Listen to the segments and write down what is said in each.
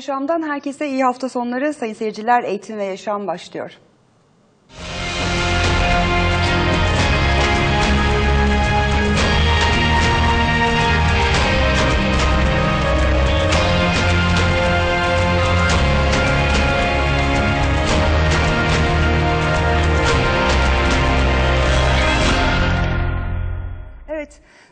Yaşam'dan herkese iyi hafta sonları. Sayın seyirciler Eğitim ve Yaşam başlıyor.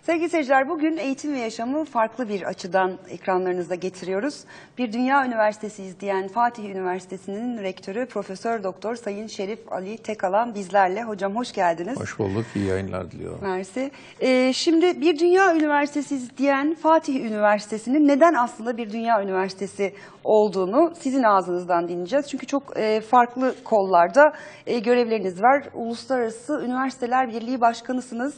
Sevgili seyirciler bugün eğitim ve yaşamı farklı bir açıdan ekranlarınıza getiriyoruz. Bir dünya üniversitesi izleyen Fatih Üniversitesi'nin rektörü Profesör Doktor Sayın Şerif Ali Tekalan bizlerle. Hocam hoş geldiniz. Hoş bulduk. İyi yayınlar diliyorum. Mersi. Ee, şimdi bir dünya üniversitesi izleyen Fatih Üniversitesi'nin neden aslında bir dünya üniversitesi olduğunu sizin ağzınızdan dinleyeceğiz. Çünkü çok e, farklı kollarda e, görevleriniz var. Uluslararası Üniversiteler Birliği Başkanısınız.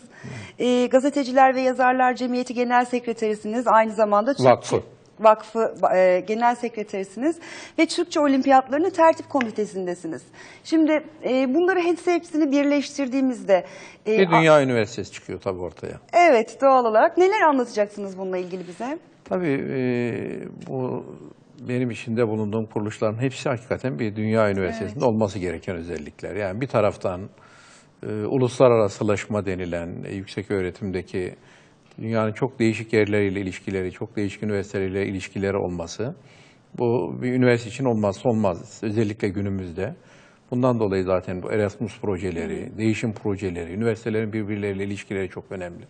E, gazeteciler ve ve Yazarlar Cemiyeti Genel Sekreterisiniz. Aynı zamanda Türk Vakfı. Vakfı e, Genel Sekreterisiniz ve Türkçe Olimpiyatlarını Tertip Komitesi'ndesiniz. Şimdi e, bunları hepsi hepsini birleştirdiğimizde... E, bir dünya üniversitesi çıkıyor tabii ortaya. Evet doğal olarak. Neler anlatacaksınız bununla ilgili bize? Tabii e, bu benim içinde bulunduğum kuruluşların hepsi hakikaten bir dünya üniversitesinde evet. olması gereken özellikler. Yani bir taraftan e, uluslararasılaşma denilen e, yüksek öğretimdeki dünyanın çok değişik yerleriyle ilişkileri, çok değişik üniversiteleriyle ilişkileri olması, bu bir üniversite için olmazsa olmaz, özellikle günümüzde. Bundan dolayı zaten bu Erasmus projeleri, değişim projeleri, üniversitelerin birbirleriyle ilişkileri çok önemli.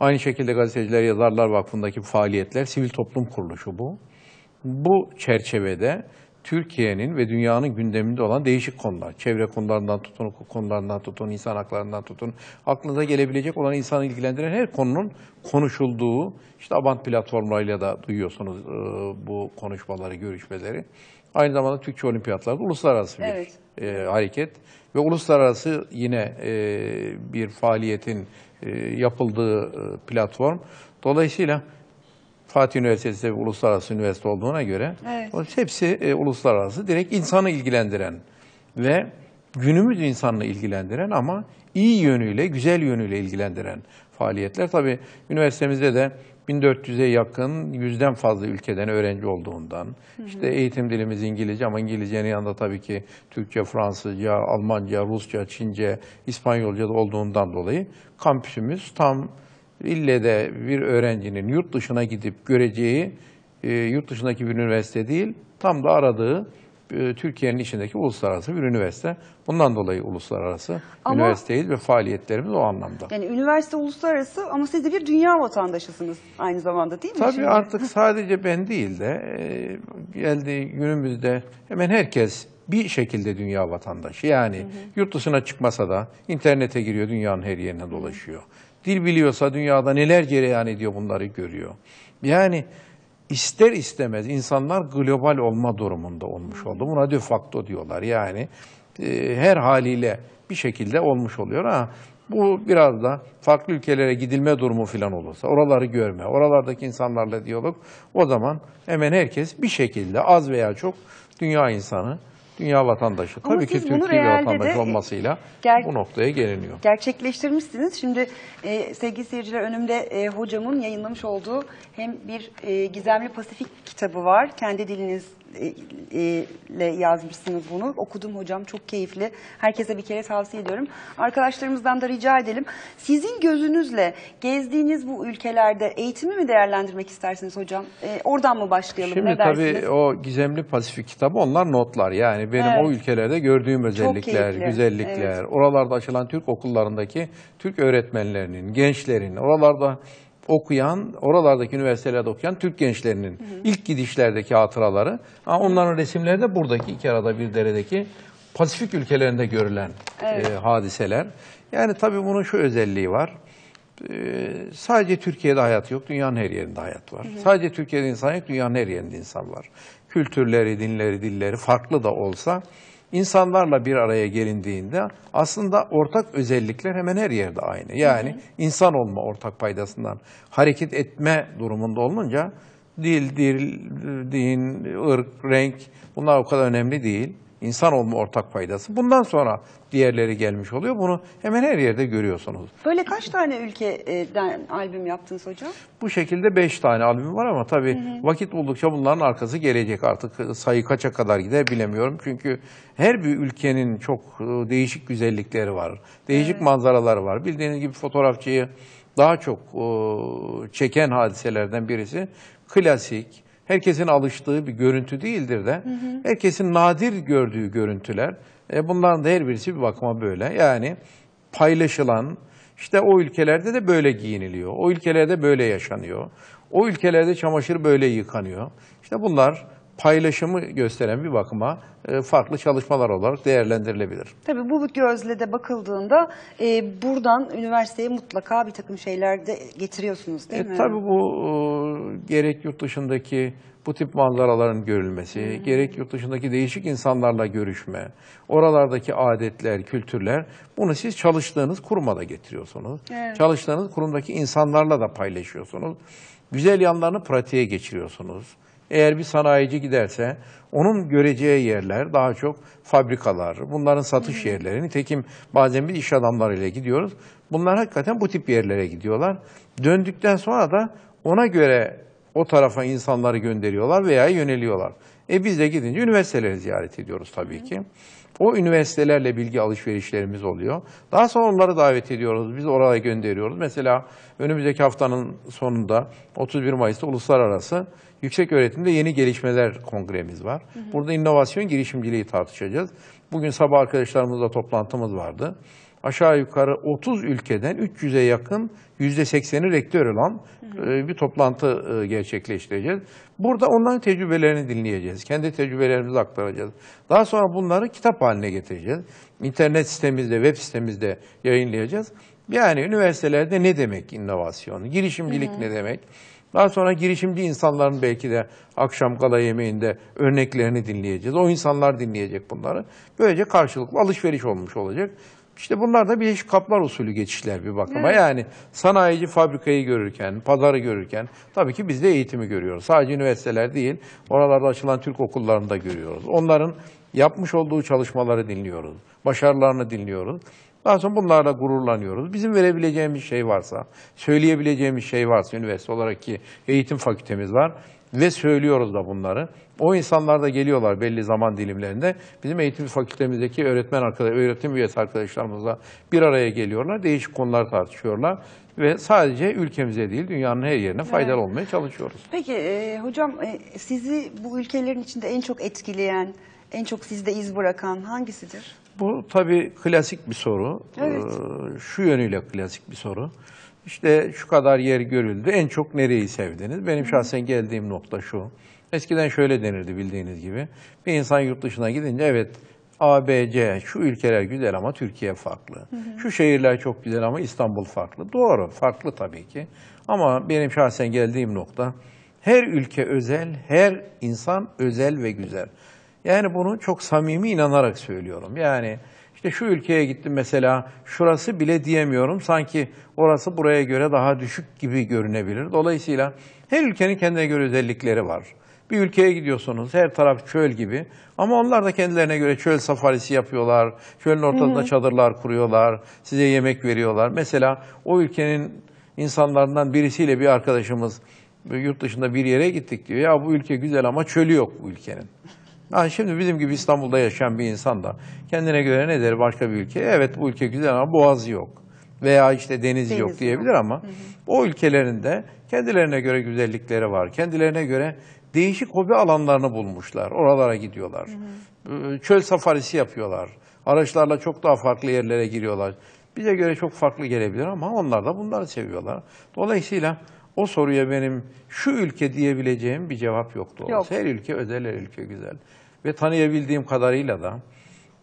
Aynı şekilde Gazeteciler Yazarlar Vakfı'ndaki faaliyetler, sivil toplum kuruluşu bu. Bu çerçevede Türkiye'nin ve dünyanın gündeminde olan değişik konular. Çevre konularından tutun, hukuk konularından tutun, insan haklarından tutun. Aklınıza gelebilecek olan insanı ilgilendiren her konunun konuşulduğu, işte Abant platformlarıyla da duyuyorsunuz e, bu konuşmaları, görüşmeleri. Aynı zamanda Türkçe Olimpiyatlarda uluslararası bir evet. e, hareket ve uluslararası yine e, bir faaliyetin e, yapıldığı e, platform. Dolayısıyla Fatih Üniversitesi uluslararası üniversite olduğuna göre evet. hepsi e, uluslararası direkt insanı ilgilendiren ve günümüz insanını ilgilendiren ama iyi yönüyle, güzel yönüyle ilgilendiren faaliyetler. Tabii üniversitemizde de 1400'e yakın yüzden fazla ülkeden öğrenci olduğundan, hı hı. işte eğitim dilimiz İngilizce ama İngilizcenin yanında tabii ki Türkçe, Fransızca, Almanca, Rusça, Çince, İspanyolca da olduğundan dolayı kampüsümüz tam ille de bir öğrencinin yurt dışına gidip göreceği e, yurt dışındaki bir üniversite değil, tam da aradığı e, Türkiye'nin içindeki uluslararası bir üniversite. Bundan dolayı uluslararası üniversiteyiz ve faaliyetlerimiz o anlamda. Yani üniversite uluslararası ama siz de bir dünya vatandaşısınız aynı zamanda değil mi? Tabii şimdi? artık sadece ben değil de e, geldiği günümüzde hemen herkes bir şekilde dünya vatandaşı. Yani hı hı. yurt dışına çıkmasa da internete giriyor, dünyanın her yerine dolaşıyor. Hı dil biliyorsa dünyada neler gereyan ediyor bunları görüyor. Yani ister istemez insanlar global olma durumunda olmuş oldu. Buna de facto diyorlar yani e, her haliyle bir şekilde olmuş oluyor. Ha, bu biraz da farklı ülkelere gidilme durumu falan olursa, oraları görme, oralardaki insanlarla diyalog, o zaman hemen herkes bir şekilde az veya çok dünya insanı dünya vatandaşı. Ama Tabii ki Türkiye vatandaş e, olmasıyla bu noktaya geliniyor. Gerçekleştirmişsiniz. Şimdi e, sevgili seyirciler önümde e, hocamın yayınlamış olduğu hem bir e, Gizemli Pasifik kitabı var. Kendi diliniz e, ile yazmışsınız bunu. Okudum hocam çok keyifli. Herkese bir kere tavsiye ediyorum. Arkadaşlarımızdan da rica edelim. Sizin gözünüzle gezdiğiniz bu ülkelerde eğitimi mi değerlendirmek istersiniz hocam? E, oradan mı başlayalım? Şimdi ne tabii dersiniz? o Gizemli Pasifik kitabı onlar notlar. Yani benim evet. o ülkelerde gördüğüm özellikler, güzellikler, evet. oralarda açılan Türk okullarındaki Türk öğretmenlerinin, gençlerin, oralarda okuyan, oralardaki üniversitelerde okuyan Türk gençlerinin hı hı. ilk gidişlerdeki hatıraları. ama onların resimleri de buradaki iki arada bir deredeki Pasifik ülkelerinde görülen evet. e, hadiseler. Yani tabii bunun şu özelliği var. E, sadece Türkiye'de hayat yok, dünyanın her yerinde hayat var. Hı hı. Sadece Türkiye'de insan yok, dünyanın her yerinde insan var. Kültürleri, dinleri, dilleri farklı da olsa insanlarla bir araya gelindiğinde aslında ortak özellikler hemen her yerde aynı. Yani hı hı. insan olma ortak paydasından hareket etme durumunda olunca dil, dil, din, ırk, renk bunlar o kadar önemli değil. İnsan olma ortak paydası. Bundan sonra diğerleri gelmiş oluyor. Bunu hemen her yerde görüyorsunuz. Böyle kaç tane ülkeden albüm yaptınız hocam? Bu şekilde beş tane albüm var ama tabii hı hı. vakit buldukça bunların arkası gelecek. Artık ıı, sayı kaça kadar gider bilemiyorum. Çünkü her bir ülkenin çok ıı, değişik güzellikleri var. Değişik evet. manzaraları var. Bildiğiniz gibi fotoğrafçıyı daha çok ıı, çeken hadiselerden birisi klasik, herkesin alıştığı bir görüntü değildir de hı hı. herkesin nadir gördüğü görüntüler. E, bunların da her birisi bir bakma böyle. Yani paylaşılan işte o ülkelerde de böyle giyiniliyor. O ülkelerde böyle yaşanıyor. O ülkelerde çamaşır böyle yıkanıyor. İşte bunlar paylaşımı gösteren bir bakıma e, farklı çalışmalar olarak değerlendirilebilir. Tabii bu gözle de bakıldığında e, buradan üniversiteye mutlaka bir takım şeyler de getiriyorsunuz değil e, mi? Tabii bu e, gerek yurt dışındaki bu tip manzaraların görülmesi, Hı -hı. gerek yurt dışındaki değişik insanlarla görüşme, oralardaki adetler, kültürler bunu siz çalıştığınız kuruma da getiriyorsunuz. Evet. Çalıştığınız kurumdaki insanlarla da paylaşıyorsunuz. Güzel yanlarını pratiğe geçiriyorsunuz. Eğer bir sanayici giderse onun göreceği yerler daha çok fabrikalar, bunların satış Hı. yerleri. Nitekim bazen biz iş adamlarıyla gidiyoruz. Bunlar hakikaten bu tip yerlere gidiyorlar. Döndükten sonra da ona göre o tarafa insanları gönderiyorlar veya yöneliyorlar. E biz de gidince üniversiteleri ziyaret ediyoruz tabii ki. O üniversitelerle bilgi alışverişlerimiz oluyor. Daha sonra onları davet ediyoruz, biz oraya gönderiyoruz. Mesela önümüzdeki haftanın sonunda 31 Mayıs'ta Uluslararası Yüksek Öğretimde Yeni Gelişmeler Kongremiz var. Burada inovasyon girişimciliği tartışacağız. Bugün sabah arkadaşlarımızla toplantımız vardı aşağı yukarı 30 ülkeden 300'e yakın %80'i rektör olan e, bir toplantı e, gerçekleştireceğiz. Burada onların tecrübelerini dinleyeceğiz. Kendi tecrübelerimizi aktaracağız. Daha sonra bunları kitap haline getireceğiz. İnternet sitemizde, web sitemizde yayınlayacağız. Yani üniversitelerde ne demek inovasyon, girişimcilik hı hı. ne demek? Daha sonra girişimci insanların belki de akşam gala yemeğinde örneklerini dinleyeceğiz. O insanlar dinleyecek bunları. Böylece karşılıklı alışveriş olmuş olacak. İşte bunlar da bir kaplar usulü geçişler bir bakıma. Evet. Yani sanayici fabrikayı görürken, pazarı görürken tabii ki biz de eğitimi görüyoruz. Sadece üniversiteler değil, oralarda açılan Türk okullarını da görüyoruz. Onların yapmış olduğu çalışmaları dinliyoruz, başarılarını dinliyoruz. Daha sonra bunlarla gururlanıyoruz. Bizim verebileceğimiz şey varsa, söyleyebileceğimiz şey varsa, üniversite olarak ki eğitim fakültemiz var ve söylüyoruz da bunları. O insanlar da geliyorlar belli zaman dilimlerinde. Bizim eğitim fakültemizdeki öğretmen arkadaş, öğretim üyesi arkadaşlarımızla bir araya geliyorlar. Değişik konular tartışıyorlar ve sadece ülkemize değil dünyanın her yerine faydalı evet. olmaya çalışıyoruz. Peki e, hocam e, sizi bu ülkelerin içinde en çok etkileyen, en çok sizde iz bırakan hangisidir? Bu tabii klasik bir soru. Evet. E, şu yönüyle klasik bir soru. İşte şu kadar yer görüldü. En çok nereyi sevdiniz? Benim şahsen geldiğim nokta şu. Eskiden şöyle denirdi bildiğiniz gibi. Bir insan yurt dışına gidince evet A, B, C şu ülkeler güzel ama Türkiye farklı. Hı hı. Şu şehirler çok güzel ama İstanbul farklı. Doğru, farklı tabii ki. Ama benim şahsen geldiğim nokta her ülke özel, her insan özel ve güzel. Yani bunu çok samimi inanarak söylüyorum. Yani işte şu ülkeye gittim mesela, şurası bile diyemiyorum. Sanki orası buraya göre daha düşük gibi görünebilir. Dolayısıyla her ülkenin kendine göre özellikleri var. Bir ülkeye gidiyorsunuz, her taraf çöl gibi. Ama onlar da kendilerine göre çöl safarisi yapıyorlar. Çölün ortasında hı hı. çadırlar kuruyorlar, size yemek veriyorlar. Mesela o ülkenin insanlarından birisiyle bir arkadaşımız yurt dışında bir yere gittik diyor. Ya bu ülke güzel ama çölü yok bu ülkenin. Yani şimdi bizim gibi İstanbul'da yaşayan bir insan da kendine göre ne der başka bir ülke? Evet bu ülke güzel ama boğaz yok veya işte deniz, deniz yok diyebilir ama hı hı. o ülkelerinde kendilerine göre güzellikleri var. Kendilerine göre değişik hobi alanlarını bulmuşlar. Oralara gidiyorlar. Hı hı. Çöl safarisi yapıyorlar. Araçlarla çok daha farklı yerlere giriyorlar. Bize göre çok farklı gelebilir ama onlar da bunları seviyorlar. Dolayısıyla o soruya benim şu ülke diyebileceğim bir cevap yoktu. Yok. Her ülke özel, her ülke güzel. Ve tanıyabildiğim kadarıyla da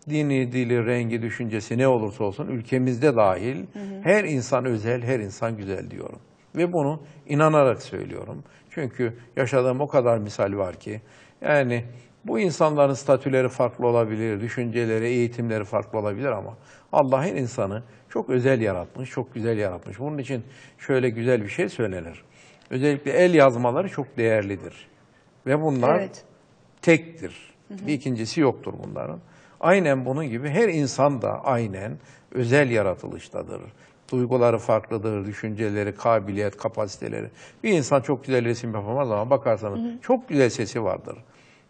dini, dili, rengi, düşüncesi ne olursa olsun ülkemizde dahil hı hı. her insan özel, her insan güzel diyorum. Ve bunu inanarak söylüyorum. Çünkü yaşadığım o kadar misal var ki. Yani bu insanların statüleri farklı olabilir, düşünceleri, eğitimleri farklı olabilir ama Allah her insanı çok özel yaratmış, çok güzel yaratmış. Bunun için şöyle güzel bir şey söylenir. Özellikle el yazmaları çok değerlidir. Ve bunlar evet. tektir. Hı hı. Bir ikincisi yoktur bunların. Aynen bunun gibi her insan da aynen özel yaratılıştadır. Duyguları farklıdır, düşünceleri, kabiliyet, kapasiteleri. Bir insan çok güzel resim yapamaz ama bakarsanız hı hı. çok güzel sesi vardır.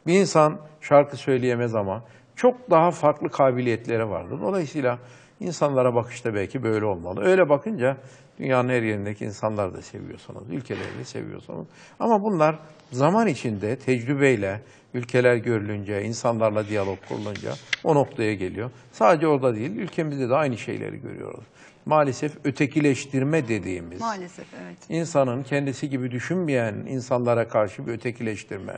Bir insan şarkı söyleyemez ama çok daha farklı kabiliyetleri vardır. Dolayısıyla İnsanlara bakışta belki böyle olmalı. Öyle bakınca dünyanın her yerindeki insanları da seviyorsanız, ülkelerini seviyorsunuz. Ama bunlar zaman içinde tecrübeyle, ülkeler görülünce, insanlarla diyalog kurulunca o noktaya geliyor. Sadece orada değil, ülkemizde de aynı şeyleri görüyoruz. Maalesef ötekileştirme dediğimiz, Maalesef, evet. insanın kendisi gibi düşünmeyen insanlara karşı bir ötekileştirme,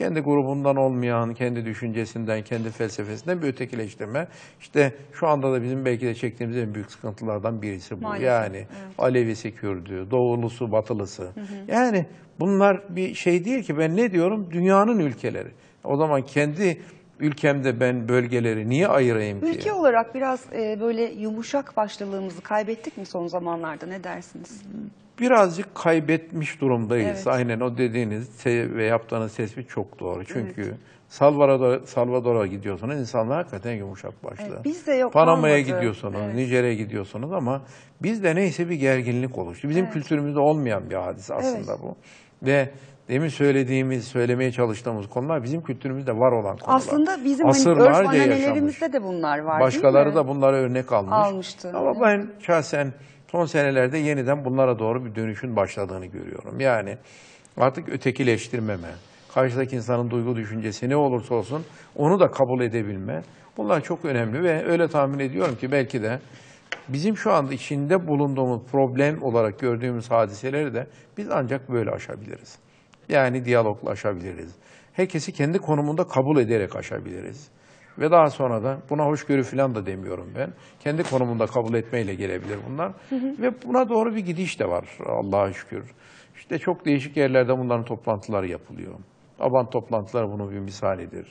kendi grubundan olmayan, kendi düşüncesinden, kendi felsefesinden bir ötekileştirme. İşte şu anda da bizim belki de çektiğimiz en büyük sıkıntılardan birisi bu. Maalesef, yani evet. Alevisi, Kürdü, Doğulusu, Batılısı. Hı hı. Yani bunlar bir şey değil ki ben ne diyorum? Dünyanın ülkeleri. O zaman kendi ülkemde ben bölgeleri niye ayırayım ki? Ülke olarak biraz e, böyle yumuşak başlılığımızı kaybettik mi son zamanlarda ne dersiniz? Hı. Hmm birazcık kaybetmiş durumdayız. Evet. Aynen o dediğiniz ve yaptığınız tespit çok doğru. Çünkü evet. Salvador'a Salvador'a gidiyorsunuz insanlar hakikaten yumuşak başlı. Evet, bizde yok. Panama'ya gidiyorsunuz, evet. Nijer'e gidiyorsunuz ama bizde neyse bir gerginlik oluştu. Bizim evet. kültürümüzde olmayan bir hadis aslında evet. bu. Ve demin söylediğimiz, söylemeye çalıştığımız konular bizim kültürümüzde var olan konular. Aslında bizim hani Asırlarca hani örf de bunlar var Başkaları da bunları örnek almış. Almıştı. Ama evet. ben şahsen Son senelerde yeniden bunlara doğru bir dönüşün başladığını görüyorum. Yani artık ötekileştirmeme, karşıdaki insanın duygu düşüncesi ne olursa olsun onu da kabul edebilme. Bunlar çok önemli ve öyle tahmin ediyorum ki belki de bizim şu anda içinde bulunduğumuz problem olarak gördüğümüz hadiseleri de biz ancak böyle aşabiliriz. Yani diyalogla aşabiliriz. Herkesi kendi konumunda kabul ederek aşabiliriz. Ve daha sonra da buna hoşgörü falan da demiyorum ben. Kendi konumunda kabul etmeyle gelebilir bunlar. Hı hı. Ve buna doğru bir gidiş de var Allah'a şükür. İşte çok değişik yerlerde bunların toplantıları yapılıyor. Aban toplantıları bunun bir misalidir.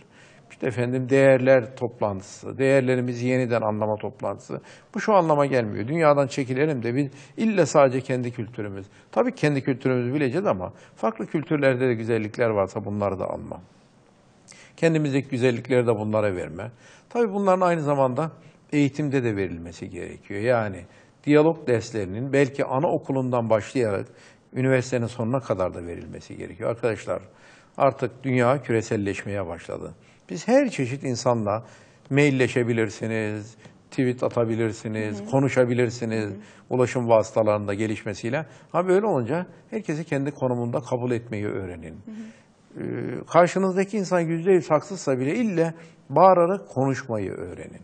İşte efendim değerler toplantısı, değerlerimizi yeniden anlama toplantısı. Bu şu anlama gelmiyor. Dünyadan çekilelim de biz illa sadece kendi kültürümüz. Tabii kendi kültürümüzü bileceğiz ama farklı kültürlerde de güzellikler varsa bunları da almam. Kendimizdeki güzellikleri de bunlara verme. Tabii bunların aynı zamanda eğitimde de verilmesi gerekiyor. Yani diyalog derslerinin belki ana okulundan başlayarak üniversitenin sonuna kadar da verilmesi gerekiyor. Arkadaşlar artık dünya küreselleşmeye başladı. Biz her çeşit insanla mailleşebilirsiniz, tweet atabilirsiniz, Hı -hı. konuşabilirsiniz Hı -hı. ulaşım vasıtalarında gelişmesiyle. Ha böyle olunca herkesi kendi konumunda kabul etmeyi öğrenin. Hı -hı. Ee, karşınızdaki insan yüzde yüz haksızsa bile ille bağırarak konuşmayı öğrenin.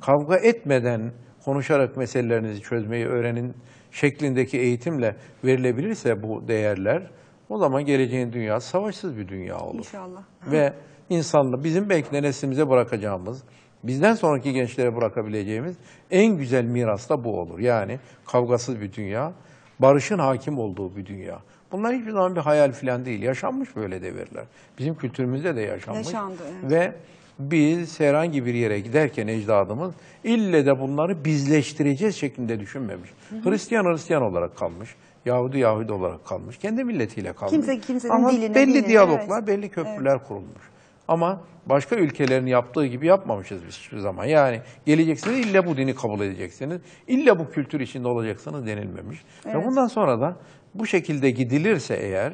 Kavga etmeden konuşarak meselelerinizi çözmeyi öğrenin şeklindeki eğitimle verilebilirse bu değerler o zaman geleceğin dünya savaşsız bir dünya olur. İnşallah. Ve insanla bizim belki de neslimize bırakacağımız, bizden sonraki gençlere bırakabileceğimiz en güzel miras da bu olur. Yani kavgasız bir dünya, barışın hakim olduğu bir dünya. Bunlar hiçbir zaman bir hayal falan değil. Yaşanmış böyle devirler. Bizim kültürümüzde de yaşanmış. Yaşandı. Evet. Ve biz herhangi bir yere giderken ecdadımız ille de bunları bizleştireceğiz şeklinde düşünmemiş. Hı hı. Hristiyan Hristiyan olarak kalmış. Yahudi Yahudi olarak kalmış. Kendi milletiyle kalmış. Kimse kimsenin Ama diline, belli diline, diyaloglar, evet. belli köprüler evet. kurulmuş. Ama başka ülkelerin yaptığı gibi yapmamışız biz hiçbir zaman. Yani geleceksiniz illa bu dini kabul edeceksiniz, illa bu kültür içinde olacaksınız denilmemiş. Evet. Ve bundan sonra da bu şekilde gidilirse eğer,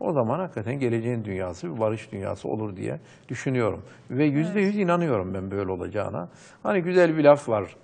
o zaman hakikaten geleceğin dünyası bir barış dünyası olur diye düşünüyorum. Ve yüzde yüz inanıyorum ben böyle olacağına. Hani güzel bir laf var.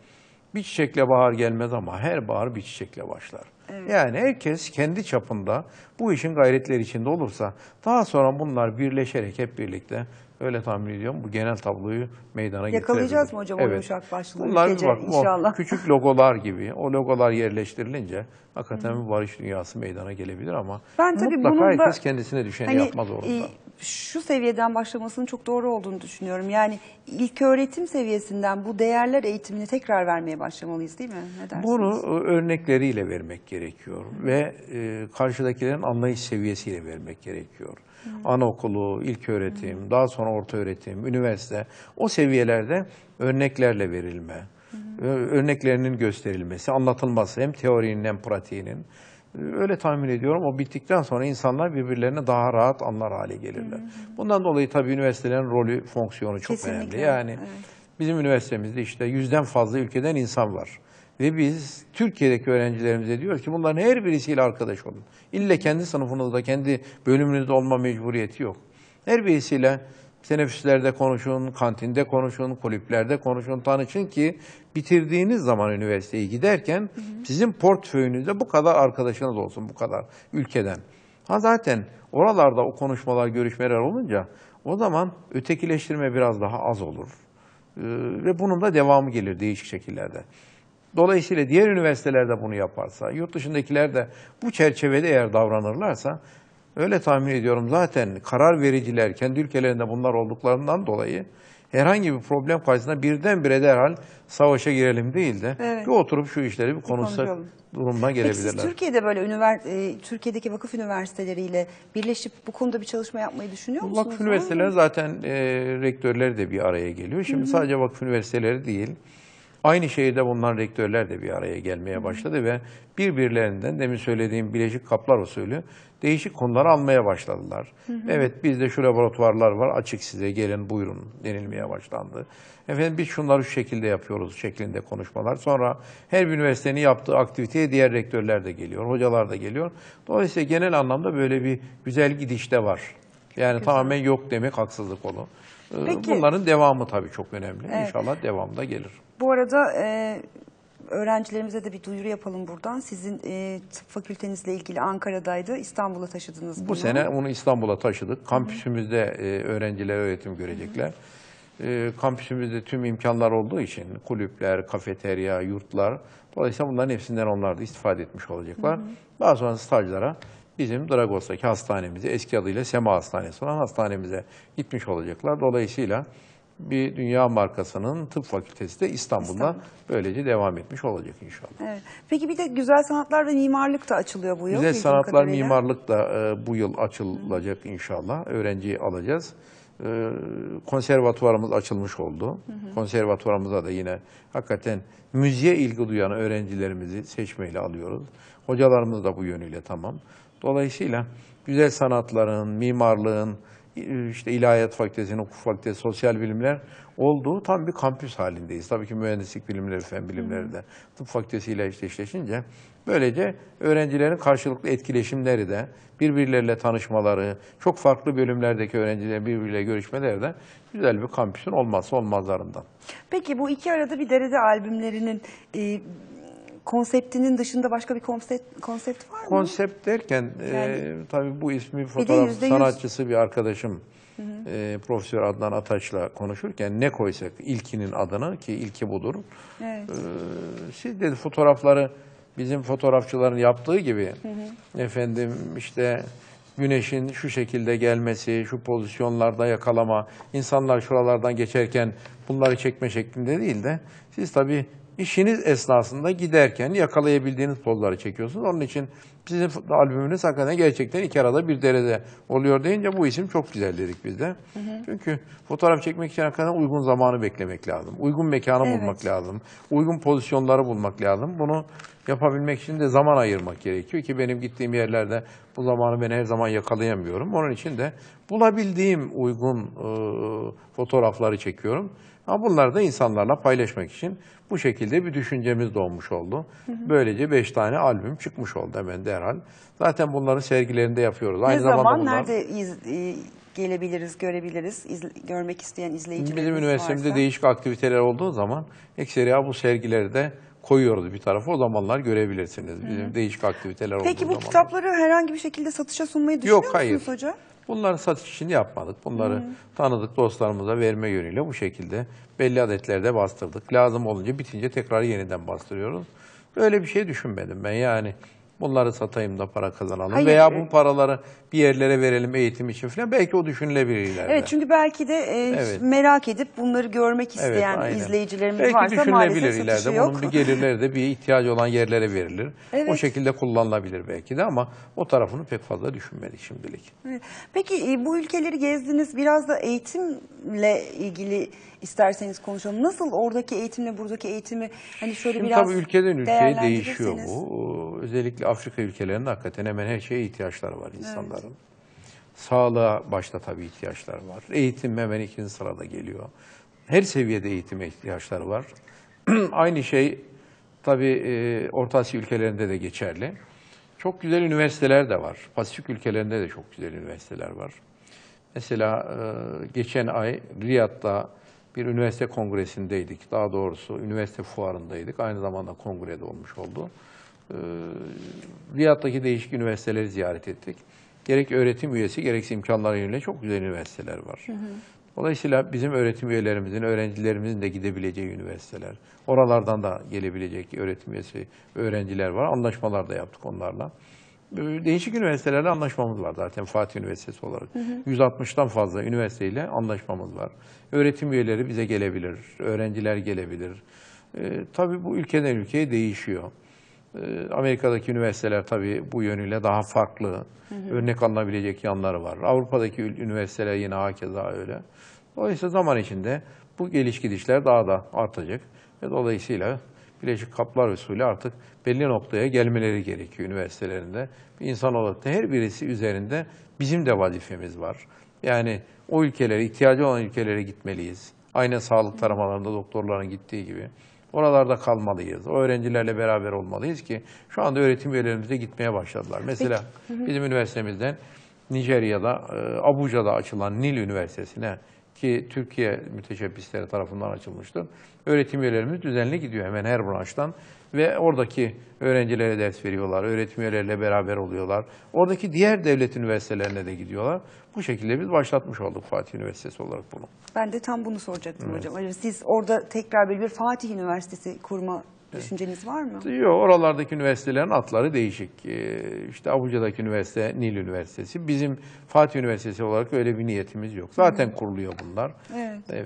Bir çiçekle bahar gelmez ama her bahar bir çiçekle başlar. Evet. Yani herkes kendi çapında bu işin gayretleri içinde olursa daha sonra bunlar birleşerek hep birlikte Öyle tahmin ediyorum. Bu genel tabloyu meydana getirebiliriz. Yakalayacağız mı hocam evet. o yumuşak başlığı Bunlar bir bak, inşallah. küçük logolar gibi. O logolar yerleştirilince hakikaten Hı. bir barış dünyası meydana gelebilir ama ben tabii mutlaka bunun da, herkes kendisine düşeni hani, yapma zorunda. E, şu seviyeden başlamasının çok doğru olduğunu düşünüyorum. Yani ilk öğretim seviyesinden bu değerler eğitimini tekrar vermeye başlamalıyız değil mi? Ne dersiniz? Bunu e, örnekleriyle vermek gerekiyor Hı. ve e, karşıdakilerin anlayış seviyesiyle vermek gerekiyor. Hmm. Anaokulu, ilk öğretim, hmm. daha sonra orta öğretim, üniversite o seviyelerde örneklerle verilme, hmm. örneklerinin gösterilmesi, anlatılması hem teorinin hem pratiğinin. Öyle tahmin ediyorum. O bittikten sonra insanlar birbirlerine daha rahat anlar hale gelirler. hı. Hmm. Bundan dolayı tabii üniversitelerin rolü, fonksiyonu çok Kesinlikle. önemli. Yani evet. bizim üniversitemizde işte yüzden fazla ülkeden insan var. Ve biz Türkiye'deki öğrencilerimize diyoruz ki bunların her birisiyle arkadaş olun. İlle kendi sınıfınızda, kendi bölümünüzde olma mecburiyeti yok. Her birisiyle teneffüslerde konuşun, kantinde konuşun, kulüplerde konuşun, tanışın ki bitirdiğiniz zaman üniversiteyi giderken sizin portföyünüzde bu kadar arkadaşınız olsun, bu kadar ülkeden. Ha zaten oralarda o konuşmalar, görüşmeler olunca o zaman ötekileştirme biraz daha az olur. Ee, ve bunun da devamı gelir değişik şekillerde. Dolayısıyla diğer üniversitelerde bunu yaparsa, yurt dışındakiler de bu çerçevede eğer davranırlarsa, öyle tahmin ediyorum zaten karar vericiler kendi ülkelerinde bunlar olduklarından dolayı herhangi bir problem karşısında birdenbire derhal savaşa girelim değil de evet. bir oturup şu işleri bir konuşsak durumuna gelebilirler. Peki Türkiye'de böyle e, Türkiye'deki vakıf üniversiteleriyle birleşip bu konuda bir çalışma yapmayı düşünüyor musunuz? Vakıf üniversiteleri zaten e, rektörleri de bir araya geliyor. Şimdi Hı -hı. sadece vakıf üniversiteleri değil. Aynı şehirde bulunan rektörler de bir araya gelmeye başladı ve birbirlerinden demin söylediğim bileşik kaplar usulü değişik konuları almaya başladılar. Hı hı. Evet bizde şu laboratuvarlar var açık size gelin buyurun denilmeye başlandı. Efendim biz şunları şu şekilde yapıyoruz şeklinde konuşmalar. Sonra her bir üniversitenin yaptığı aktiviteye diğer rektörler de geliyor, hocalar da geliyor. Dolayısıyla genel anlamda böyle bir güzel gidiş de var. Yani Güzel. tamamen yok demek haksızlık olur. Ee, Peki. Bunların devamı tabii çok önemli. Evet. İnşallah devamda gelir. Bu arada e, öğrencilerimize de bir duyuru yapalım buradan. Sizin e, tıp fakültenizle ilgili Ankara'daydı. İstanbul'a taşıdınız bunu. Bu sene onu İstanbul'a taşıdık. Kampüsümüzde e, öğrenciler öğretim görecekler. E, kampüsümüzde tüm imkanlar olduğu için kulüpler, kafeterya, yurtlar. Dolayısıyla bunların hepsinden onlar da istifade etmiş olacaklar. Hı hı. Daha sonra stajlara bizim Dragos'taki hastanemize, eski adıyla Sema Hastanesi olan hastanemize gitmiş olacaklar. Dolayısıyla bir dünya markasının tıp fakültesi de İstanbul'da İstanbul. böylece devam etmiş olacak inşallah. Evet. Peki bir de güzel sanatlar ve mimarlık da açılıyor bu yıl. Güzel sanatlar, kadarıyla. mimarlık da e, bu yıl açılacak Hı. inşallah. Öğrenci alacağız. E, konservatuvarımız açılmış oldu. Hı Konservatuvarımıza da yine hakikaten müziğe ilgi duyan öğrencilerimizi seçmeyle alıyoruz. Hocalarımız da bu yönüyle tamam. Dolayısıyla güzel sanatların, mimarlığın, işte ilahiyat fakültesi, hukuk fakültesi, sosyal bilimler olduğu tam bir kampüs halindeyiz. Tabii ki mühendislik bilimleri, fen bilimleri de tıp fakültesiyle eşleşince böylece öğrencilerin karşılıklı etkileşimleri de, birbirleriyle tanışmaları, çok farklı bölümlerdeki öğrencilerin birbirleriyle görüşmeleri de güzel bir kampüsün olmazsa olmazlarından. Peki bu iki arada bir derede albümlerinin e, konseptinin dışında başka bir konsept, konsept var mı? Konsept derken e, yani, e, tabii bu ismi fotoğraf bir sanatçısı bir arkadaşım E, Profesör Adnan Ataç'la konuşurken ne koysak ilkinin adını ki ilki budur. Evet. E, siz dedi fotoğrafları bizim fotoğrafçıların yaptığı gibi hı hı. efendim işte güneşin şu şekilde gelmesi, şu pozisyonlarda yakalama, insanlar şuralardan geçerken bunları çekme şeklinde değil de siz tabii işiniz esnasında giderken yakalayabildiğiniz pozları çekiyorsunuz. Onun için sizin albümünüz hakikaten gerçekten iki arada bir derede oluyor deyince bu isim çok güzel dedik biz de. Hı hı. Çünkü fotoğraf çekmek için hakikaten uygun zamanı beklemek lazım. Uygun mekanı evet. bulmak lazım. Uygun pozisyonları bulmak lazım. Bunu yapabilmek için de zaman ayırmak gerekiyor ki benim gittiğim yerlerde bu zamanı ben her zaman yakalayamıyorum. Onun için de bulabildiğim uygun e, fotoğrafları çekiyorum. Ama bunları da insanlarla paylaşmak için bu şekilde bir düşüncemiz doğmuş oldu. Hı hı. Böylece beş tane albüm çıkmış oldu hemen derhal. Zaten bunların sergilerinde yapıyoruz. Aynı ne zaman, zamanda bunlar... nerede iz, e, gelebiliriz, görebiliriz, iz, görmek isteyen izleyicilerimiz Bizim üniversitemizde varsa... değişik aktiviteler olduğu zaman ekseriya bu sergileri de koyuyoruz bir tarafa. O zamanlar görebilirsiniz. Bizim Hı -hı. değişik aktiviteler Peki, olduğu zaman. Peki bu zamanlar. kitapları herhangi bir şekilde satışa sunmayı düşünüyor Yok, musunuz hayır. hocam? Bunları satış için yapmadık. Bunları hmm. tanıdık dostlarımıza verme yönüyle bu şekilde belli adetlerde bastırdık. Lazım olunca bitince tekrar yeniden bastırıyoruz. Böyle bir şey düşünmedim ben yani. Bunları satayım da para kazanalım Hayır. veya e, bu paraları bir yerlere verelim eğitim için falan belki o düşünülebilir ileride. Evet çünkü belki de e, evet. merak edip bunları görmek isteyen evet, izleyicilerimiz belki varsa maalesef ileride. satışı yok. Bunun bir gelirleri de bir ihtiyacı olan yerlere verilir. Evet. O şekilde kullanılabilir belki de ama o tarafını pek fazla düşünmedik şimdilik. Peki e, bu ülkeleri gezdiniz biraz da eğitimle ilgili isterseniz konuşalım. Nasıl oradaki eğitimle buradaki eğitimi hani şöyle Şimdi biraz tabii ülkeden ülkeye değişiyor bu. Özellikle çünkü Afrika ülkelerinde hakikaten hemen her şeye ihtiyaçları var insanların. Evet. Sağlığa başta tabii ihtiyaçları var. Eğitim hemen ikinci sırada geliyor. Her seviyede eğitime ihtiyaçları var. Aynı şey tabii e, Orta Asya ülkelerinde de geçerli. Çok güzel üniversiteler de var. Pasifik ülkelerinde de çok güzel üniversiteler var. Mesela e, geçen ay Riyad'da bir üniversite kongresindeydik. Daha doğrusu üniversite fuarındaydık. Aynı zamanda kongrede olmuş oldu. Ee, Riyad'daki değişik üniversiteleri ziyaret ettik. Gerek öğretim üyesi gerekse imkanları yönüyle çok güzel üniversiteler var. Hı hı. Dolayısıyla bizim öğretim üyelerimizin, öğrencilerimizin de gidebileceği üniversiteler, oralardan da gelebilecek öğretim üyesi öğrenciler var. Anlaşmalar da yaptık onlarla. Ee, değişik üniversitelerle anlaşmamız var zaten Fatih Üniversitesi olarak. Hı hı. 160'tan fazla üniversiteyle anlaşmamız var. Öğretim üyeleri bize gelebilir, öğrenciler gelebilir. E, tabii bu ülkeden ülkeye değişiyor. Ee, Amerika'daki üniversiteler tabii bu yönüyle daha farklı, hı hı. örnek alınabilecek yanları var. Avrupa'daki üniversiteler yine hakeza öyle. Dolayısıyla zaman içinde bu geliş gidişler daha da artacak. Ve dolayısıyla Birleşik Kaplar usulü artık belli noktaya gelmeleri gerekiyor üniversitelerinde. Bir insan olarak da her birisi üzerinde bizim de vazifemiz var. Yani o ülkelere, ihtiyacı olan ülkelere gitmeliyiz. Aynı sağlık taramalarında doktorların gittiği gibi. Oralarda kalmalıyız. O öğrencilerle beraber olmalıyız ki şu anda öğretim üyelerimize gitmeye başladılar. Mesela bizim üniversitemizden Nijerya'da, e, Abuja'da açılan Nil Üniversitesi'ne ki Türkiye müteşebbisleri tarafından açılmıştı. Öğretim üyelerimiz düzenli gidiyor hemen her branştan ve oradaki öğrencilere ders veriyorlar, öğretim üyeleriyle beraber oluyorlar. Oradaki diğer devlet üniversitelerine de gidiyorlar. Bu şekilde biz başlatmış olduk Fatih Üniversitesi olarak bunu. Ben de tam bunu soracaktım evet. hocam. Siz orada tekrar bir Fatih Üniversitesi kurma düşünceniz var mı? Yok, oralardaki üniversitelerin atları değişik. Ee, işte Abuca'daki üniversite, Nil Üniversitesi. Bizim Fatih Üniversitesi olarak öyle bir niyetimiz yok. Zaten Hı. kuruluyor bunlar. Evet. Ee,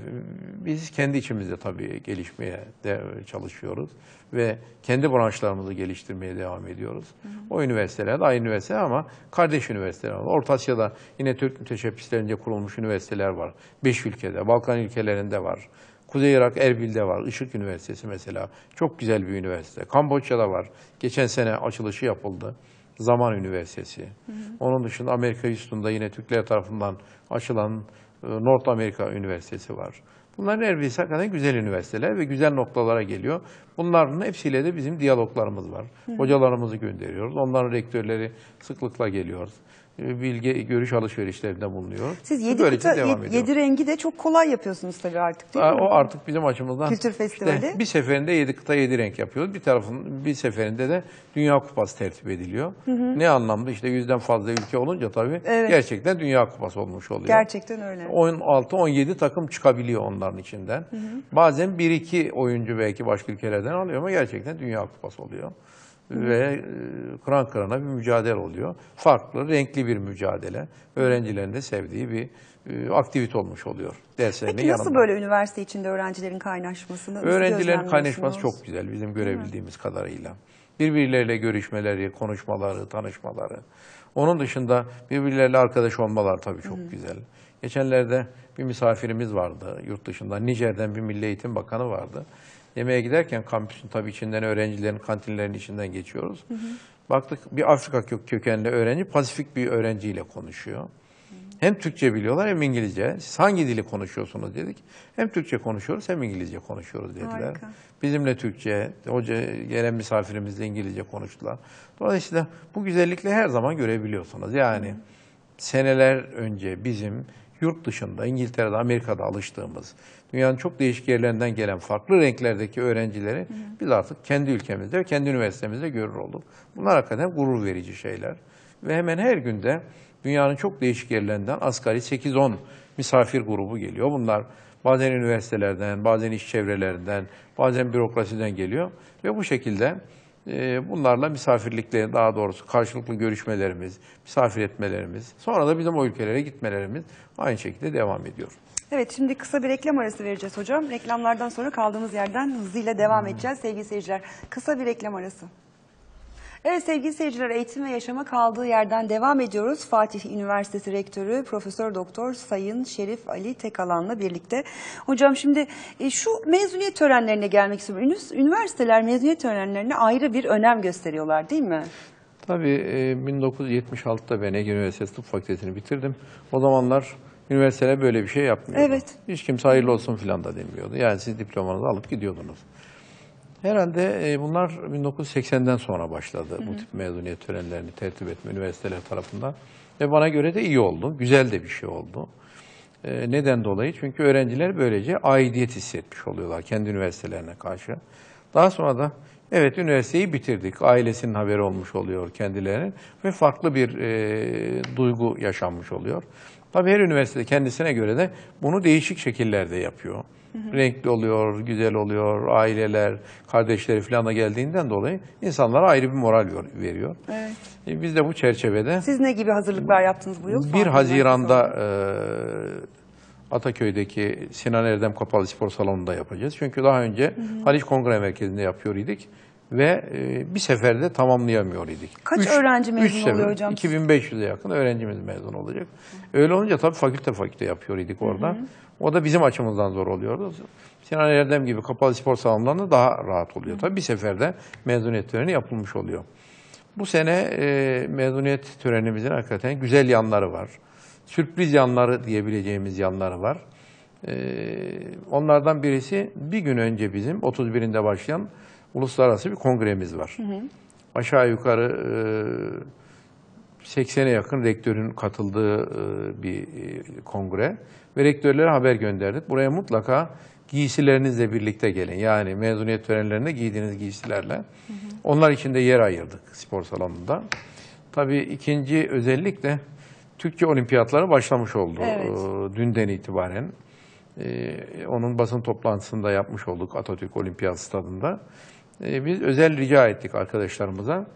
biz kendi içimizde tabii gelişmeye de çalışıyoruz. Ve kendi branşlarımızı geliştirmeye devam ediyoruz. Hı. O üniversiteler aynı üniversite ama kardeş üniversiteler var. Orta Asya'da yine Türk müteşebbislerince kurulmuş üniversiteler var. Beş ülkede, Balkan ülkelerinde var. Kuzey Irak Erbil'de var. Işık Üniversitesi mesela. Çok güzel bir üniversite. Kamboçya'da var. Geçen sene açılışı yapıldı. Zaman Üniversitesi. Hı hı. Onun dışında Amerika üstünde yine Türkler tarafından açılan e, North Amerika Üniversitesi var. Bunların her birisi hakikaten güzel üniversiteler ve güzel noktalara geliyor. Bunların hepsiyle de bizim diyaloglarımız var. Hı. Hocalarımızı gönderiyoruz. Onların rektörleri sıklıkla geliyoruz bilgi görüş alışverişlerinde bulunuyor. Siz yedi, kıta devam yedi, rengi de çok kolay yapıyorsunuz tabii artık değil Aa, mi? O artık bizim açımızdan. Kültür Festivali. Işte bir seferinde yedi kıta yedi renk yapıyoruz. Bir tarafın bir seferinde de Dünya Kupası tertip ediliyor. Hı hı. Ne anlamda işte yüzden fazla ülke olunca tabii evet. gerçekten Dünya Kupası olmuş oluyor. Gerçekten öyle. 16-17 takım çıkabiliyor onların içinden. Hı hı. Bazen 1-2 oyuncu belki başka ülkelerden alıyor ama gerçekten Dünya Kupası oluyor ve e, kıran kırana bir mücadele oluyor. Farklı, renkli bir mücadele. Öğrencilerin de sevdiği bir e, aktivite olmuş oluyor derslerini Peki nasıl yanında. böyle üniversite içinde öğrencilerin kaynaşmasını? Öğrencilerin kaynaşması çok güzel bizim görebildiğimiz kadarıyla. Birbirleriyle görüşmeleri, konuşmaları, tanışmaları. Onun dışında birbirleriyle arkadaş olmalar tabii çok -hı. güzel. Geçenlerde bir misafirimiz vardı yurt dışında. Nijer'den bir Milli Eğitim Bakanı vardı. Yemeğe giderken kampüsün tabii içinden öğrencilerin kantinlerin içinden geçiyoruz. Hı hı. Baktık bir Afrika kökenli öğrenci Pasifik bir öğrenciyle konuşuyor. Hem Türkçe biliyorlar hem İngilizce. Siz hangi dili konuşuyorsunuz dedik. Hem Türkçe konuşuyoruz hem İngilizce konuşuyoruz dediler. Harika. Bizimle Türkçe, hoca gelen misafirimizle İngilizce konuştular. Dolayısıyla bu güzellikle her zaman görebiliyorsunuz. Yani hı. seneler önce bizim yurt dışında İngiltere'de, Amerika'da alıştığımız dünyanın çok değişik yerlerinden gelen farklı renklerdeki öğrencileri hı biz artık kendi ülkemizde, kendi üniversitemizde görür olduk. Bunlar hakikaten gurur verici şeyler. Ve hemen her günde dünyanın çok değişik yerlerinden asgari 8-10 misafir grubu geliyor. Bunlar bazen üniversitelerden, bazen iş çevrelerinden, bazen bürokrasiden geliyor ve bu şekilde ee, bunlarla misafirlikle daha doğrusu karşılıklı görüşmelerimiz, misafir etmelerimiz, sonra da bizim o ülkelere gitmelerimiz aynı şekilde devam ediyor. Evet şimdi kısa bir reklam arası vereceğiz hocam. Reklamlardan sonra kaldığımız yerden hızıyla devam hmm. edeceğiz sevgili seyirciler. Kısa bir reklam arası. Evet sevgili seyirciler eğitim ve yaşama kaldığı yerden devam ediyoruz. Fatih Üniversitesi Rektörü Profesör Doktor Sayın Şerif Ali Tekalan'la birlikte. Hocam şimdi e, şu mezuniyet törenlerine gelmek istiyorum. Üniversiteler mezuniyet törenlerine ayrı bir önem gösteriyorlar değil mi? Tabii e, 1976'da ben Ege Üniversitesi Tıp Fakültesini bitirdim. O zamanlar üniversiteler böyle bir şey yapmıyordu. Evet. Hiç kimse hayırlı olsun filan da demiyordu. Yani siz diplomanızı alıp gidiyordunuz. Herhalde e, bunlar 1980'den sonra başladı hı hı. bu tip mezuniyet törenlerini tertip etme üniversiteler tarafından. Ve bana göre de iyi oldu, güzel de bir şey oldu. E, neden dolayı? Çünkü öğrenciler böylece aidiyet hissetmiş oluyorlar kendi üniversitelerine karşı. Daha sonra da evet üniversiteyi bitirdik, ailesinin haberi olmuş oluyor kendilerinin ve farklı bir e, duygu yaşanmış oluyor. Tabii her üniversite kendisine göre de bunu değişik şekillerde yapıyor. Hı hı. Renkli oluyor, güzel oluyor, aileler, kardeşleri falan da geldiğinden dolayı insanlara ayrı bir moral veriyor. Evet. E, biz de bu çerçevede... Siz ne gibi hazırlıklar yaptınız bu yıl? 1 Haziran'da e, Ataköy'deki Sinan Erdem Kapalı Spor Salonu'nda yapacağız. Çünkü daha önce hı hı. Haliç Kongre Merkezi'nde yapıyor idik ve e, bir seferde tamamlayamıyor idik. Kaç üç, öğrenci mezun üç oluyor sefer, hocam? 2500'e yakın öğrencimiz mezun olacak. Öyle olunca tabii fakülte fakülte yapıyor idik orada. Hı hı. O da bizim açımızdan zor oluyordu. Sinan Erdem gibi kapalı spor salonlarında daha rahat oluyor. Hı. Tabii bir seferde mezuniyet töreni yapılmış oluyor. Bu sene e, mezuniyet törenimizin hakikaten güzel yanları var. Sürpriz yanları diyebileceğimiz yanları var. E, onlardan birisi bir gün önce bizim 31'inde başlayan uluslararası bir kongremiz var. Hı hı. Aşağı yukarı e, 80'e yakın rektörün katıldığı e, bir e, kongre ve rektörlere haber gönderdik. Buraya mutlaka giysilerinizle birlikte gelin. Yani mezuniyet törenlerinde giydiğiniz giysilerle. Hı hı. Onlar için de yer ayırdık spor salonunda. Tabii ikinci özellik de Türkçe olimpiyatları başlamış oldu e, evet. E, dünden itibaren. E, onun basın toplantısında yapmış olduk Atatürk Olimpiyat Stadında. Ee, biz özel rica ettik arkadaşlarımıza.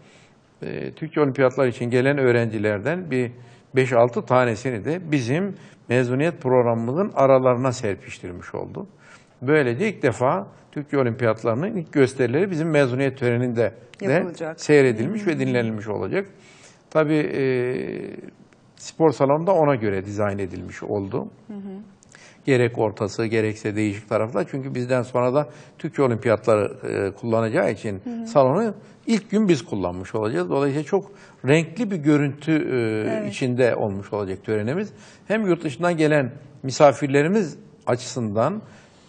E, Türkiye Olimpiyatlar için gelen öğrencilerden bir 5-6 tanesini de bizim mezuniyet programımızın aralarına serpiştirmiş oldu. Böylece ilk defa Türkiye Olimpiyatlarının ilk gösterileri bizim mezuniyet töreninde de seyredilmiş Hı -hı. ve dinlenilmiş olacak. Tabii e, spor salonu da ona göre dizayn edilmiş oldu. Hı hı. Gerek ortası gerekse değişik taraflar. Çünkü bizden sonra da Türkiye Olimpiyatları e, kullanacağı için hı hı. salonu ilk gün biz kullanmış olacağız. Dolayısıyla çok renkli bir görüntü e, evet. içinde olmuş olacak törenimiz. Hem yurt dışından gelen misafirlerimiz açısından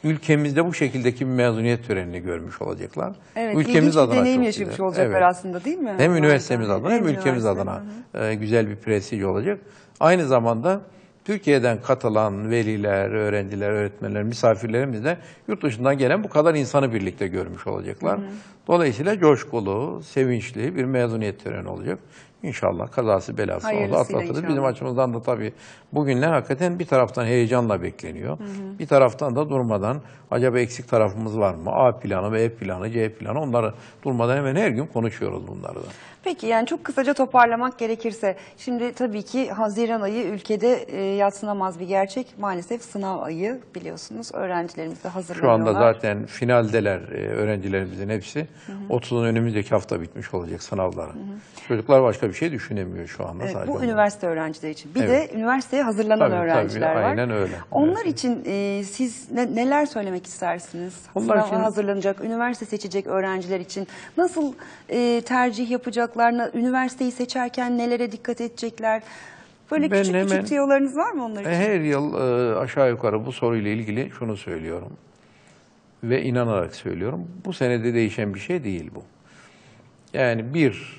ülkemizde bu şekildeki bir mezuniyet törenini görmüş olacaklar. Evet, ülkemiz adına deneyim çok yaşamış güzel. olacaklar evet. aslında değil mi? Hem üniversitemiz adına hem, hem ülkemiz adına hı. E, güzel bir prestij olacak. Aynı zamanda Türkiye'den katılan veliler, öğrenciler, öğretmenler, misafirlerimiz de yurt dışından gelen bu kadar insanı birlikte görmüş olacaklar. Hı hı. Dolayısıyla coşkulu, sevinçli bir mezuniyet töreni olacak. İnşallah kazası belası oldu atlatılır. Bizim açımızdan da tabii bugünler hakikaten bir taraftan heyecanla bekleniyor. Hı hı. Bir taraftan da durmadan acaba eksik tarafımız var mı? A planı, B planı, C planı onları durmadan hemen her gün konuşuyoruz bunları da. Peki yani çok kısaca toparlamak gerekirse şimdi tabii ki Haziran ayı ülkede e, yatsınamaz bir gerçek. Maalesef sınav ayı biliyorsunuz öğrencilerimiz de hazırlanıyorlar. Şu anda zaten finaldeler e, öğrencilerimizin hepsi. Hı 30'un önümüzdeki hafta bitmiş olacak sınavlara. Hı hı. Çocuklar başka bir şey düşünemiyor şu anda. Evet, sadece bu onlar. üniversite öğrencileri için. Bir evet. de üniversiteye hazırlanan tabii, öğrenciler tabii, var. Aynen öyle. Onlar evet. için e, siz ne, neler söylemek istersiniz? Onlar Sınava için... hazırlanacak, üniversite seçecek öğrenciler için nasıl e, tercih yapacak? alacaklar, üniversiteyi seçerken nelere dikkat edecekler? Böyle ben küçük hemen, küçük tiyolarınız var mı onlar için? Her yıl e, aşağı yukarı bu soruyla ilgili şunu söylüyorum. Ve inanarak söylüyorum. Bu senede değişen bir şey değil bu. Yani bir,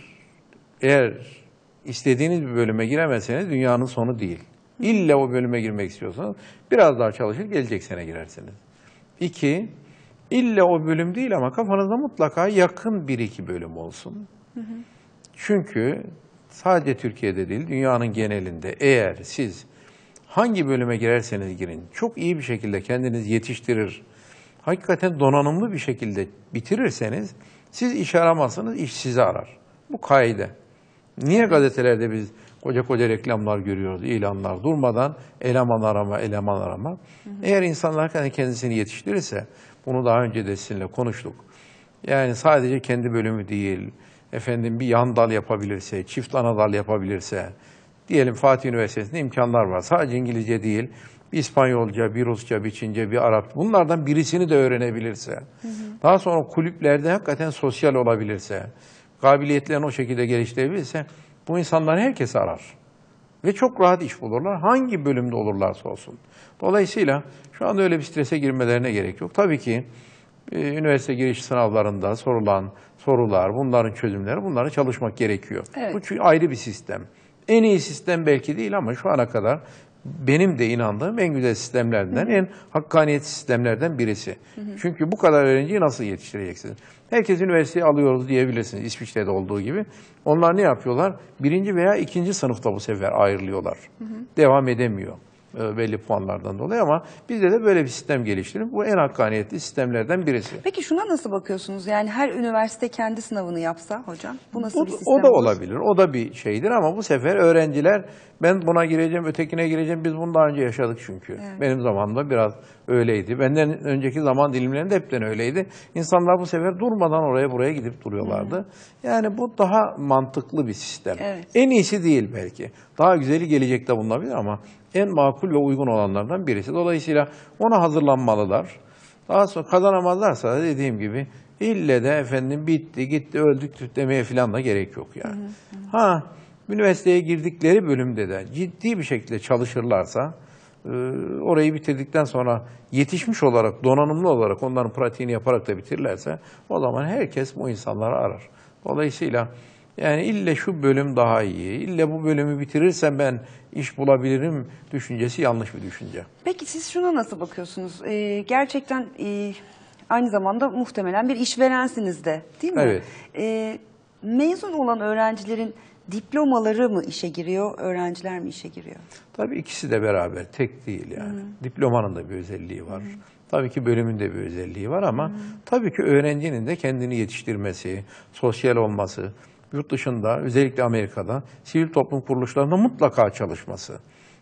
eğer istediğiniz bir bölüme giremezseniz dünyanın sonu değil. İlla o bölüme girmek istiyorsanız biraz daha çalışır gelecek sene girersiniz. İki, illa o bölüm değil ama kafanızda mutlaka yakın bir iki bölüm olsun. Hı hı. Çünkü sadece Türkiye'de değil, dünyanın genelinde eğer siz hangi bölüme girerseniz girin, çok iyi bir şekilde kendiniz yetiştirir, hakikaten donanımlı bir şekilde bitirirseniz, siz iş aramazsınız, iş sizi arar. Bu kaide. Niye gazetelerde biz koca koca reklamlar görüyoruz, ilanlar durmadan eleman arama, eleman arama. Hı hı. Eğer insanlar kendisini yetiştirirse, bunu daha önce de sizinle konuştuk. Yani sadece kendi bölümü değil, efendim bir yan dal yapabilirse, çift ana dal yapabilirse, diyelim Fatih Üniversitesi'nde imkanlar var. Sadece İngilizce değil, bir İspanyolca, bir Rusça, bir Çince, bir Arap. Bunlardan birisini de öğrenebilirse, hı hı. daha sonra kulüplerde hakikaten sosyal olabilirse, kabiliyetlerini o şekilde geliştirebilirse, bu insanlar herkes arar. Ve çok rahat iş bulurlar. Hangi bölümde olurlarsa olsun. Dolayısıyla şu anda öyle bir strese girmelerine gerek yok. Tabii ki e, üniversite giriş sınavlarında sorulan sorular, bunların çözümleri, bunları çalışmak gerekiyor. Evet. Bu çünkü ayrı bir sistem. En iyi sistem belki değil ama şu ana kadar benim de inandığım en güzel sistemlerden, Hı -hı. en hakkaniyet sistemlerden birisi. Hı -hı. Çünkü bu kadar öğrenciyi nasıl yetiştireceksiniz? Herkes üniversiteye alıyoruz diyebilirsiniz İsviçre'de olduğu gibi. Onlar ne yapıyorlar? Birinci veya ikinci sınıfta bu sefer ayrılıyorlar. Hı -hı. Devam edemiyor. E, belli puanlardan dolayı ama bizde de böyle bir sistem geliştirilip bu en hakkaniyetli sistemlerden birisi. Peki şuna nasıl bakıyorsunuz? Yani her üniversite kendi sınavını yapsa hocam bu nasıl o, bir sistem? O da olur? olabilir. O da bir şeydir ama bu sefer öğrenciler ben buna gireceğim, ötekine gireceğim. Biz bunu daha önce yaşadık çünkü. Evet. Benim zamanımda biraz öyleydi. Benden önceki zaman dilimlerinde hepten öyleydi. İnsanlar bu sefer durmadan oraya buraya gidip duruyorlardı. Evet. Yani bu daha mantıklı bir sistem. Evet. En iyisi değil belki. Daha güzeli gelecekte bulunabilir ama en makul ve uygun olanlardan birisi. Dolayısıyla ona hazırlanmalılar. Daha sonra kazanamazlarsa dediğim gibi ille de efendim bitti, gitti, öldük demeye falan da gerek yok yani. Hı Ha Üniversiteye girdikleri bölümde de ciddi bir şekilde çalışırlarsa e, orayı bitirdikten sonra yetişmiş olarak, donanımlı olarak onların pratiğini yaparak da bitirlerse o zaman herkes bu insanları arar. Dolayısıyla yani ille şu bölüm daha iyi, ille bu bölümü bitirirsem ben iş bulabilirim düşüncesi yanlış bir düşünce. Peki siz şuna nasıl bakıyorsunuz? Ee, gerçekten e, aynı zamanda muhtemelen bir işverensiniz de değil mi? Evet. Ee, mezun olan öğrencilerin diplomaları mı işe giriyor, öğrenciler mi işe giriyor? Tabii ikisi de beraber, tek değil yani. Hı. Hmm. Diplomanın da bir özelliği var. Hı, hmm. Tabii ki bölümün de bir özelliği var ama Hı. Hmm. tabii ki öğrencinin de kendini yetiştirmesi, sosyal olması, yurt dışında özellikle Amerika'da sivil toplum kuruluşlarında mutlaka çalışması,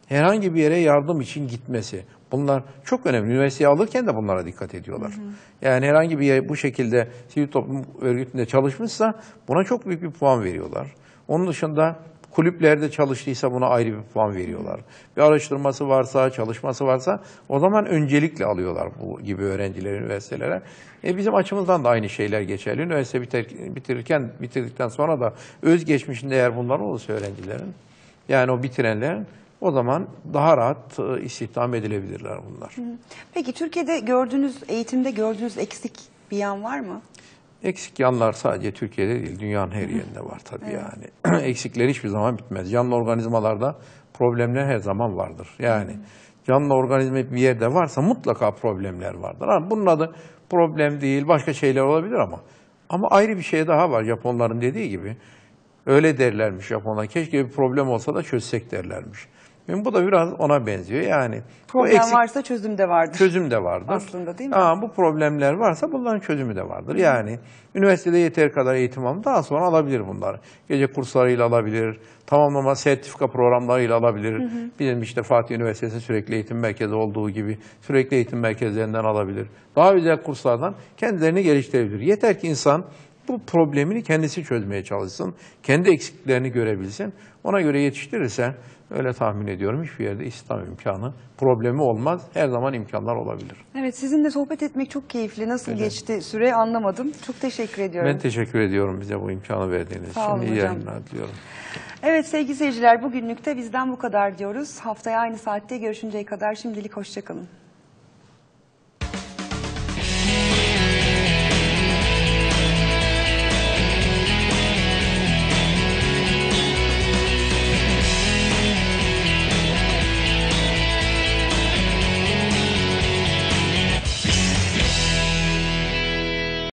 herhangi bir yere yardım için gitmesi. Bunlar çok önemli. Üniversiteye alırken de bunlara dikkat ediyorlar. Hı hı. Yani herhangi bir bu şekilde sivil toplum örgütünde çalışmışsa buna çok büyük bir puan veriyorlar. Onun dışında kulüplerde çalıştıysa buna ayrı bir puan veriyorlar. Bir araştırması varsa, çalışması varsa o zaman öncelikle alıyorlar bu gibi öğrencileri üniversitelere. E bizim açımızdan da aynı şeyler geçerli. Üniversite bitirirken, bitirdikten sonra da özgeçmişinde eğer bunlar olursa öğrencilerin, yani o bitirenlerin o zaman daha rahat e, istihdam edilebilirler bunlar. Peki Türkiye'de gördüğünüz, eğitimde gördüğünüz eksik bir yan var mı? Eksik yanlar sadece Türkiye'de değil, dünyanın her yerinde var tabii evet. yani. Eksikler hiçbir zaman bitmez. Canlı organizmalarda problemler her zaman vardır. Yani canlı organizma bir yerde varsa mutlaka problemler vardır. bunun adı problem değil, başka şeyler olabilir ama. Ama ayrı bir şey daha var Japonların dediği gibi. Öyle derlermiş Japonlar. Keşke bir problem olsa da çözsek derlermiş. Yani bu da biraz ona benziyor. Yani problem eksik, varsa çözüm de vardır. Çözüm de vardır. Aslında değil mi? Aa bu problemler varsa bunların çözümü de vardır. Yani üniversitede yeter kadar eğitim alın daha sonra alabilir bunları. Gece kurslarıyla alabilir, tamamlama sertifika programlarıyla alabilir. Hı hı. Bizim işte Fatih Üniversitesi sürekli eğitim merkezi olduğu gibi sürekli eğitim merkezlerinden alabilir. Daha güzel kurslardan kendilerini geliştirebilir. Yeter ki insan bu problemini kendisi çözmeye çalışsın, kendi eksiklerini görebilsin. Ona göre yetiştirirse, öyle tahmin ediyorum hiçbir yerde istihdam imkanı problemi olmaz. Her zaman imkanlar olabilir. Evet sizinle sohbet etmek çok keyifli. Nasıl evet. geçti süre anlamadım. Çok teşekkür ediyorum. Ben teşekkür ediyorum bize bu imkanı verdiğiniz için. İyi olun Şimdi diliyorum. Evet sevgili seyirciler bugünlükte bizden bu kadar diyoruz. Haftaya aynı saatte görüşünceye kadar şimdilik hoşçakalın.